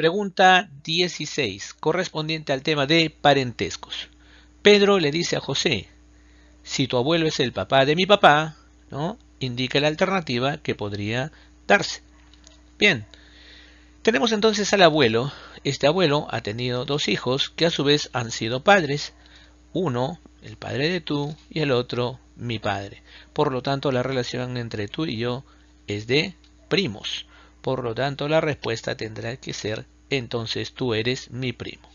Pregunta 16, correspondiente al tema de parentescos. Pedro le dice a José, si tu abuelo es el papá de mi papá, ¿no? indica la alternativa que podría darse. Bien, tenemos entonces al abuelo. Este abuelo ha tenido dos hijos que a su vez han sido padres. Uno, el padre de tú, y el otro, mi padre. Por lo tanto, la relación entre tú y yo es de primos. Por lo tanto, la respuesta tendrá que ser, entonces tú eres mi primo.